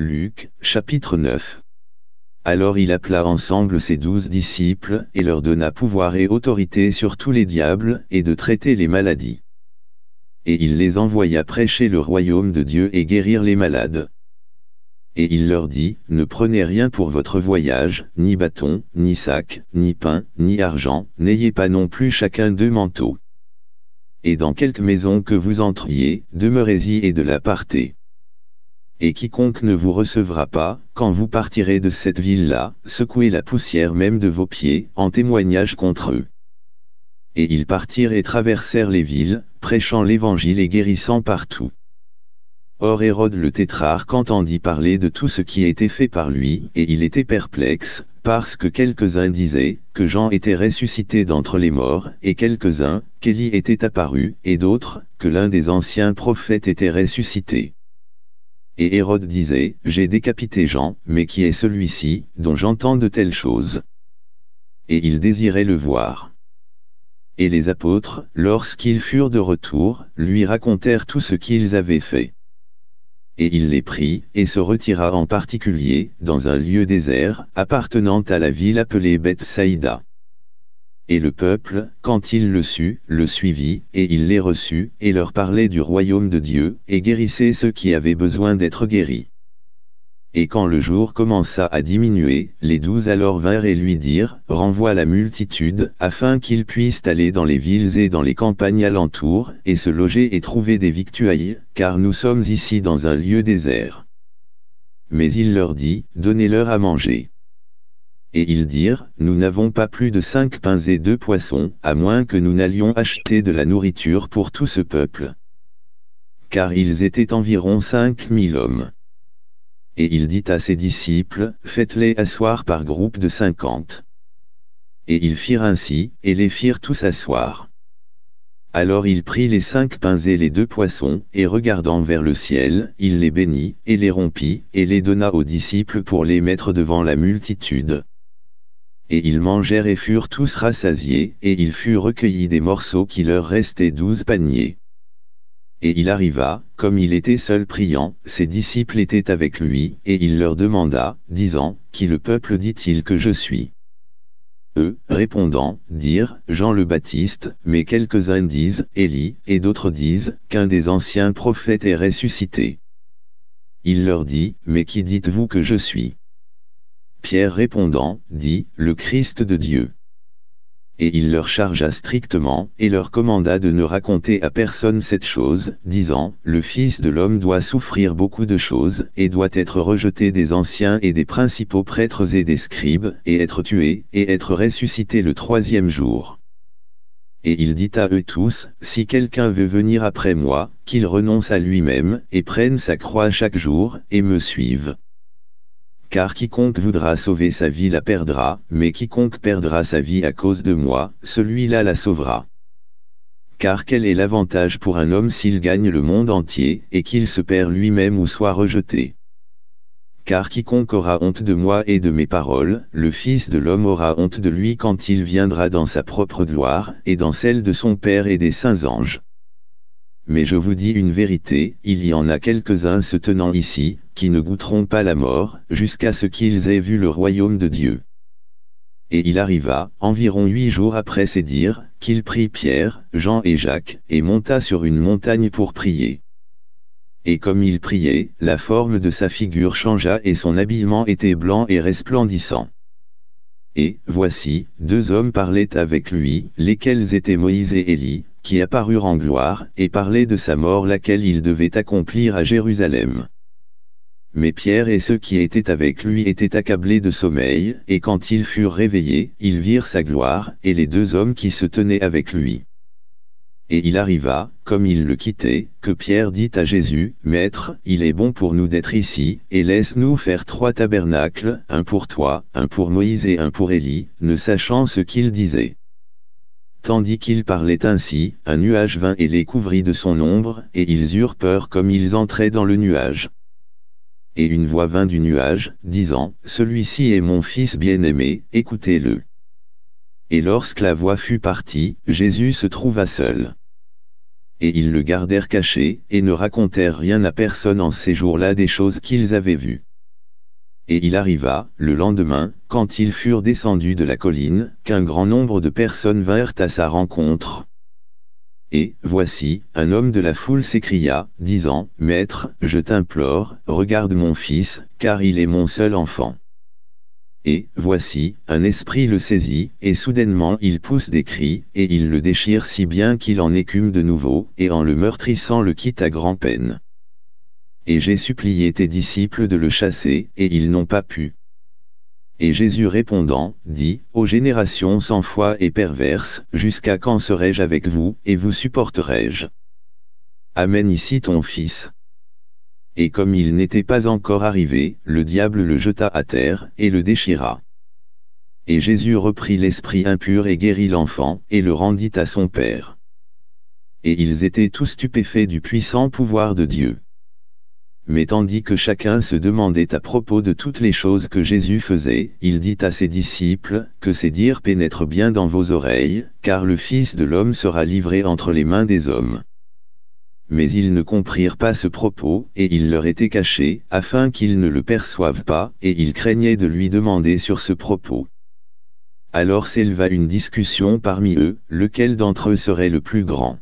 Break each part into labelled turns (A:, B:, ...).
A: Luc, chapitre 9. Alors il appela ensemble ses douze disciples, et leur donna pouvoir et autorité sur tous les diables, et de traiter les maladies. Et il les envoya prêcher le royaume de Dieu et guérir les malades. Et il leur dit, ne prenez rien pour votre voyage, ni bâton, ni sac, ni pain, ni argent, n'ayez pas non plus chacun deux manteaux. Et dans quelque maison que vous entriez, demeurez-y et de partez et quiconque ne vous recevra pas, quand vous partirez de cette ville-là, secouez la poussière même de vos pieds, en témoignage contre eux. Et ils partirent et traversèrent les villes, prêchant l'évangile et guérissant partout. Or Hérode le tétrarque entendit parler de tout ce qui était fait par lui, et il était perplexe, parce que quelques-uns disaient, que Jean était ressuscité d'entre les morts, et quelques-uns, qu'Élie était apparu, et d'autres, que l'un des anciens prophètes était ressuscité. Et Hérode disait, J'ai décapité Jean, mais qui est celui-ci, dont j'entends de telles choses Et il désirait le voir. Et les apôtres, lorsqu'ils furent de retour, lui racontèrent tout ce qu'ils avaient fait. Et il les prit, et se retira en particulier, dans un lieu désert, appartenant à la ville appelée Bethsaïda. Et le peuple, quand il le sut, le suivit, et il les reçut, et leur parlait du royaume de Dieu, et guérissait ceux qui avaient besoin d'être guéris. Et quand le jour commença à diminuer, les douze alors vinrent et lui dirent, Renvoie la multitude, afin qu'ils puissent aller dans les villes et dans les campagnes alentour, et se loger et trouver des victuailles, car nous sommes ici dans un lieu désert. Mais il leur dit, Donnez-leur à manger et ils dirent, nous n'avons pas plus de cinq pains et deux poissons, à moins que nous n'allions acheter de la nourriture pour tout ce peuple. Car ils étaient environ cinq mille hommes. Et il dit à ses disciples, faites-les asseoir par groupe de cinquante. Et ils firent ainsi, et les firent tous asseoir. Alors il prit les cinq pains et les deux poissons, et regardant vers le ciel, il les bénit, et les rompit, et les donna aux disciples pour les mettre devant la multitude, et ils mangèrent et furent tous rassasiés, et il fut recueilli des morceaux qui leur restaient douze paniers. Et il arriva, comme il était seul priant, ses disciples étaient avec lui, et il leur demanda, disant, Qui le peuple dit-il que je suis Eux, répondant, dirent, Jean le Baptiste, mais quelques-uns disent, Élie, et d'autres disent, qu'un des anciens prophètes est ressuscité. Il leur dit, Mais qui dites-vous que je suis Pierre répondant, dit, le Christ de Dieu. Et il leur chargea strictement, et leur commanda de ne raconter à personne cette chose, disant, le Fils de l'homme doit souffrir beaucoup de choses, et doit être rejeté des anciens et des principaux prêtres et des scribes, et être tué, et être ressuscité le troisième jour. Et il dit à eux tous, si quelqu'un veut venir après moi, qu'il renonce à lui-même, et prenne sa croix chaque jour, et me suive. Car quiconque voudra sauver sa vie la perdra, mais quiconque perdra sa vie à cause de moi, celui-là la sauvera. Car quel est l'avantage pour un homme s'il gagne le monde entier, et qu'il se perd lui-même ou soit rejeté Car quiconque aura honte de moi et de mes paroles, le Fils de l'homme aura honte de lui quand il viendra dans sa propre gloire, et dans celle de son Père et des saints anges mais je vous dis une vérité, il y en a quelques-uns se tenant ici, qui ne goûteront pas la mort, jusqu'à ce qu'ils aient vu le royaume de Dieu. Et il arriva, environ huit jours après ces dires, qu'il prit Pierre, Jean et Jacques, et monta sur une montagne pour prier. Et comme il priait, la forme de sa figure changea et son habillement était blanc et resplendissant. Et, voici, deux hommes parlaient avec lui, lesquels étaient Moïse et Élie, qui apparurent en gloire, et parlaient de sa mort laquelle il devait accomplir à Jérusalem. Mais Pierre et ceux qui étaient avec lui étaient accablés de sommeil, et quand ils furent réveillés, ils virent sa gloire, et les deux hommes qui se tenaient avec lui. Et il arriva, comme ils le quittaient, que Pierre dit à Jésus, « Maître, il est bon pour nous d'être ici, et laisse-nous faire trois tabernacles, un pour toi, un pour Moïse et un pour Élie, ne sachant ce qu'il disait. » Tandis qu'ils parlaient ainsi, un nuage vint et les couvrit de son ombre, et ils eurent peur comme ils entraient dans le nuage. Et une voix vint du nuage, disant, Celui-ci est mon fils bien-aimé, écoutez-le. Et lorsque la voix fut partie, Jésus se trouva seul. Et ils le gardèrent caché, et ne racontèrent rien à personne en ces jours-là des choses qu'ils avaient vues et il arriva, le lendemain, quand ils furent descendus de la colline, qu'un grand nombre de personnes vinrent à sa rencontre. Et, voici, un homme de la foule s'écria, disant, « Maître, je t'implore, regarde mon fils, car il est mon seul enfant. » Et, voici, un esprit le saisit, et soudainement il pousse des cris, et il le déchire si bien qu'il en écume de nouveau, et en le meurtrissant le quitte à grand-peine et j'ai supplié tes disciples de le chasser, et ils n'ont pas pu. Et Jésus répondant, dit, Ô générations sans foi et perverse, jusqu'à quand serai-je avec vous, et vous supporterai-je Amène ici ton fils. Et comme il n'était pas encore arrivé, le diable le jeta à terre, et le déchira. Et Jésus reprit l'esprit impur et guérit l'enfant, et le rendit à son père. Et ils étaient tous stupéfaits du puissant pouvoir de Dieu. Mais tandis que chacun se demandait à propos de toutes les choses que Jésus faisait, il dit à ses disciples, que ces dires pénètrent bien dans vos oreilles, car le Fils de l'homme sera livré entre les mains des hommes. Mais ils ne comprirent pas ce propos, et il leur était caché, afin qu'ils ne le perçoivent pas, et ils craignaient de lui demander sur ce propos. Alors s'éleva une discussion parmi eux, lequel d'entre eux serait le plus grand.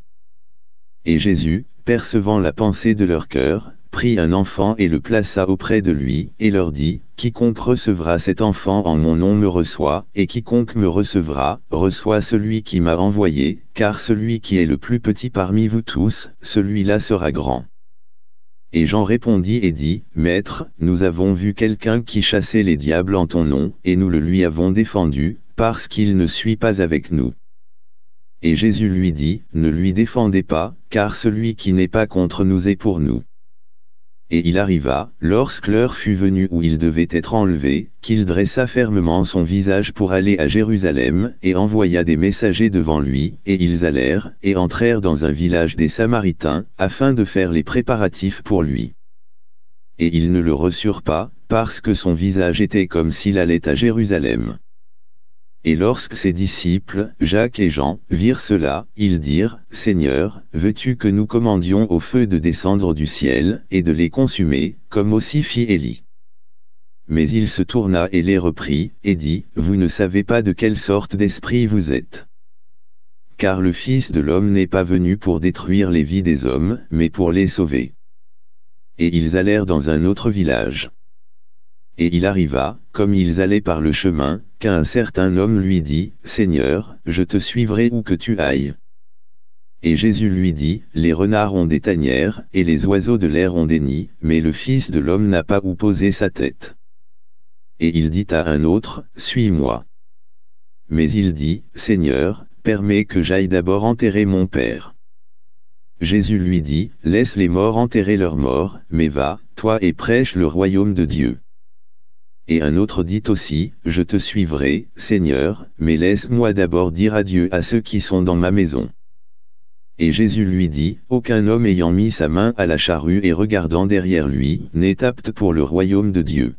A: Et Jésus, percevant la pensée de leur cœur, prit un enfant et le plaça auprès de lui, et leur dit, Quiconque recevra cet enfant en mon nom me reçoit, et quiconque me recevra, reçoit celui qui m'a envoyé, car celui qui est le plus petit parmi vous tous, celui-là sera grand. Et Jean répondit et dit, Maître, nous avons vu quelqu'un qui chassait les diables en ton nom, et nous le lui avons défendu, parce qu'il ne suit pas avec nous. Et Jésus lui dit, Ne lui défendez pas, car celui qui n'est pas contre nous est pour nous et il arriva, lorsque l'heure fut venue où il devait être enlevé, qu'il dressa fermement son visage pour aller à Jérusalem, et envoya des messagers devant lui, et ils allèrent, et entrèrent dans un village des Samaritains, afin de faire les préparatifs pour lui. Et ils ne le reçurent pas, parce que son visage était comme s'il allait à Jérusalem. Et lorsque ses disciples, Jacques et Jean, virent cela, ils dirent, Seigneur, veux-tu que nous commandions au feu de descendre du ciel, et de les consumer, comme aussi fit Élie Mais il se tourna et les reprit, et dit, Vous ne savez pas de quelle sorte d'esprit vous êtes. Car le Fils de l'homme n'est pas venu pour détruire les vies des hommes, mais pour les sauver. Et ils allèrent dans un autre village. Et il arriva, comme ils allaient par le chemin, qu'un certain homme lui dit, Seigneur, je te suivrai où que tu ailles. Et Jésus lui dit, Les renards ont des tanières, et les oiseaux de l'air ont des nids, mais le Fils de l'homme n'a pas où poser sa tête. Et il dit à un autre, Suis-moi. Mais il dit, Seigneur, permets que j'aille d'abord enterrer mon Père. Jésus lui dit, Laisse les morts enterrer leurs morts, mais va, toi et prêche le royaume de Dieu. Et un autre dit aussi, Je te suivrai, Seigneur, mais laisse-moi d'abord dire adieu à ceux qui sont dans ma maison. Et Jésus lui dit, Aucun homme ayant mis sa main à la charrue et regardant derrière lui, n'est apte pour le royaume de Dieu.